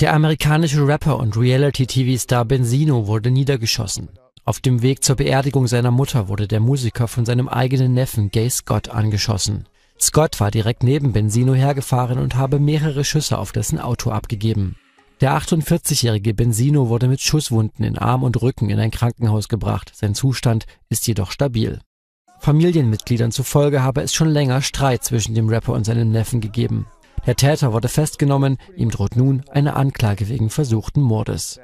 Der amerikanische Rapper und Reality-TV-Star Benzino wurde niedergeschossen. Auf dem Weg zur Beerdigung seiner Mutter wurde der Musiker von seinem eigenen Neffen Gay Scott angeschossen. Scott war direkt neben Benzino hergefahren und habe mehrere Schüsse auf dessen Auto abgegeben. Der 48-jährige Benzino wurde mit Schusswunden in Arm und Rücken in ein Krankenhaus gebracht. Sein Zustand ist jedoch stabil. Familienmitgliedern zufolge habe es schon länger Streit zwischen dem Rapper und seinem Neffen gegeben. Der Täter wurde festgenommen, ihm droht nun eine Anklage wegen versuchten Mordes.